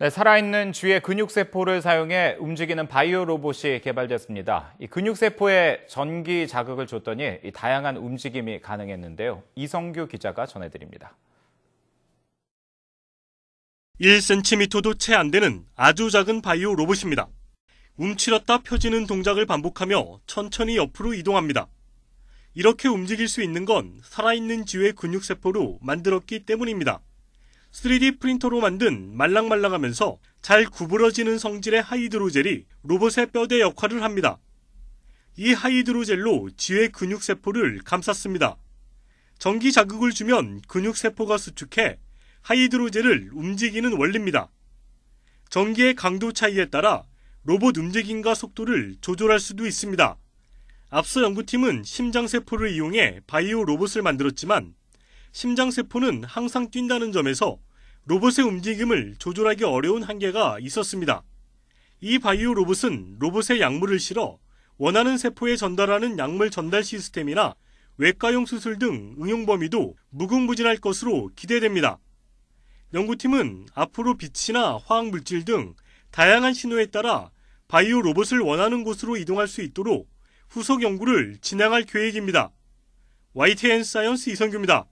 네, 살아있는 쥐의 근육세포를 사용해 움직이는 바이오 로봇이 개발됐습니다. 이 근육세포에 전기 자극을 줬더니 다양한 움직임이 가능했는데요. 이성규 기자가 전해드립니다. 1cm도 채 안 되는 아주 작은 바이오 로봇입니다. 움츠렸다 펴지는 동작을 반복하며 천천히 옆으로 이동합니다. 이렇게 움직일 수 있는 건 살아있는 쥐의 근육세포로 만들었기 때문입니다. 3D 프린터로 만든 말랑말랑하면서 잘 구부러지는 성질의 하이드로젤이 로봇의 뼈대 역할을 합니다. 이 하이드로젤로 지의 근육세포를 감쌌습니다. 전기 자극을 주면 근육세포가 수축해 하이드로젤을 움직이는 원리입니다. 전기의 강도 차이에 따라 로봇 움직임과 속도를 조절할 수도 있습니다. 앞서 연구팀은 심장세포를 이용해 바이오 로봇을 만들었지만 심장세포는 항상 뛴다는 점에서 로봇의 움직임을 조절하기 어려운 한계가 있었습니다. 이 바이오 로봇은 로봇의 약물을 실어 원하는 세포에 전달하는 약물 전달 시스템이나 외과용 수술 등 응용 범위도 무궁무진할 것으로 기대됩니다. 연구팀은 앞으로 빛이나 화학 물질 등 다양한 신호에 따라 바이오 로봇을 원하는 곳으로 이동할 수 있도록 후속 연구를 진행할 계획입니다. YTN 사이언스 이성규입니다.